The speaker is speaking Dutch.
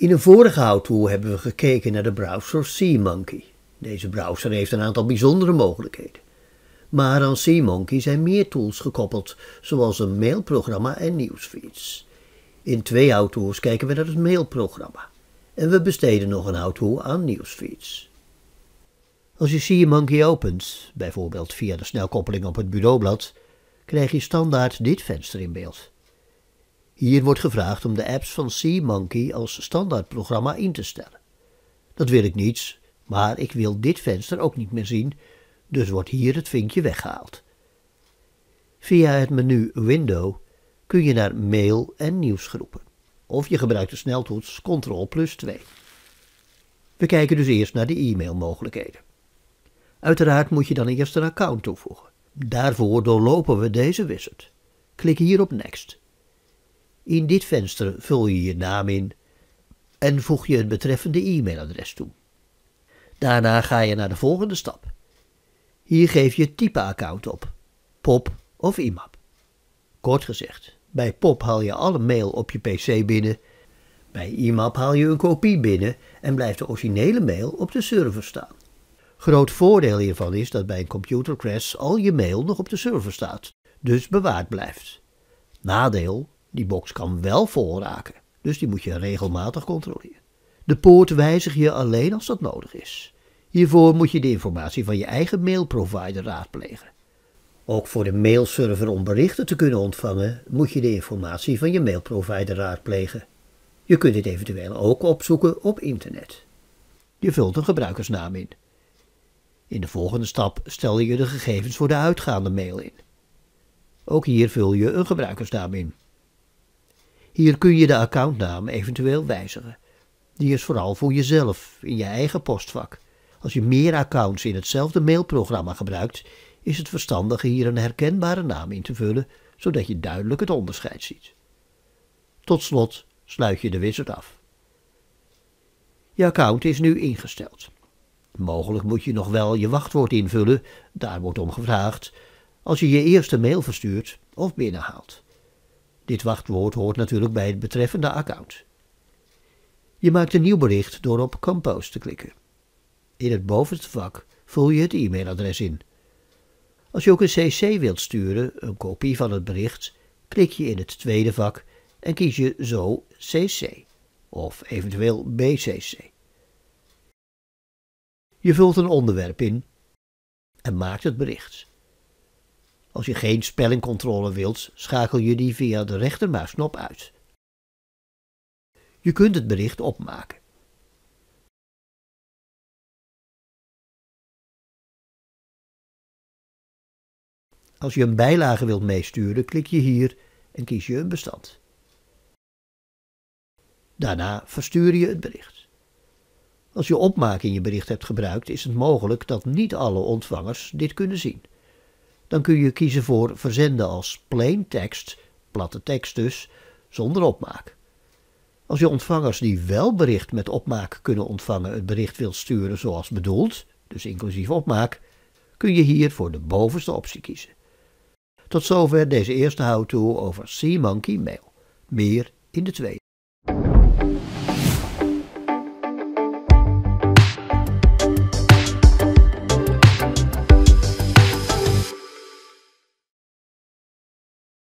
In een vorige auto hebben we gekeken naar de browser SeaMonkey. Deze browser heeft een aantal bijzondere mogelijkheden. Maar aan SeaMonkey zijn meer tools gekoppeld, zoals een mailprogramma en nieuwsfeeds. In twee auto's kijken we naar het mailprogramma. En we besteden nog een auto aan nieuwsfeeds. Als je SeaMonkey opent, bijvoorbeeld via de snelkoppeling op het bureaublad, krijg je standaard dit venster in beeld. Hier wordt gevraagd om de apps van SeaMonkey als standaardprogramma in te stellen. Dat wil ik niet, maar ik wil dit venster ook niet meer zien, dus wordt hier het vinkje weggehaald. Via het menu Window kun je naar Mail en Nieuwsgroepen. Of je gebruikt de sneltoets Ctrl plus 2. We kijken dus eerst naar de e-mailmogelijkheden. Uiteraard moet je dan eerst een account toevoegen. Daarvoor doorlopen we deze wizard. Klik hier op Next. In dit venster vul je je naam in en voeg je het betreffende e-mailadres toe. Daarna ga je naar de volgende stap. Hier geef je het type-account op, POP of IMAP. Kort gezegd, bij POP haal je alle mail op je pc binnen. Bij IMAP haal je een kopie binnen en blijft de originele mail op de server staan. Groot voordeel hiervan is dat bij een computer crash al je mail nog op de server staat, dus bewaard blijft. Nadeel, die box kan wel vol raken, dus die moet je regelmatig controleren. De poort wijzig je alleen als dat nodig is. Hiervoor moet je de informatie van je eigen mailprovider raadplegen. Ook voor de mailserver om berichten te kunnen ontvangen, moet je de informatie van je mailprovider raadplegen. Je kunt dit eventueel ook opzoeken op internet. Je vult een gebruikersnaam in. In de volgende stap stel je de gegevens voor de uitgaande mail in. Ook hier vul je een gebruikersnaam in. Hier kun je de accountnaam eventueel wijzigen. Die is vooral voor jezelf, in je eigen postvak. Als je meer accounts in hetzelfde mailprogramma gebruikt, is het verstandig hier een herkenbare naam in te vullen, zodat je duidelijk het onderscheid ziet. Tot slot sluit je de wizard af. Je account is nu ingesteld. Mogelijk moet je nog wel je wachtwoord invullen, daar wordt om gevraagd, als je je eerste mail verstuurt of binnenhaalt. Dit wachtwoord hoort natuurlijk bij het betreffende account. Je maakt een nieuw bericht door op Compose te klikken. In het bovenste vak vul je het e-mailadres in. Als je ook een cc wilt sturen, een kopie van het bericht, klik je in het tweede vak en kies je zo cc of eventueel bcc. Je vult een onderwerp in en maakt het bericht. Als je geen spellingcontrole wilt, schakel je die via de rechtermuisknop uit. Je kunt het bericht opmaken. Als je een bijlage wilt meesturen, klik je hier en kies je een bestand. Daarna verstuur je het bericht. Als je opmaak in je bericht hebt gebruikt, is het mogelijk dat niet alle ontvangers dit kunnen zien dan kun je kiezen voor verzenden als plain tekst, platte tekst dus, zonder opmaak. Als je ontvangers die wel bericht met opmaak kunnen ontvangen het bericht wilt sturen zoals bedoeld, dus inclusief opmaak, kun je hier voor de bovenste optie kiezen. Tot zover deze eerste how-to over SeaMonkey Mail. Meer in de tweede.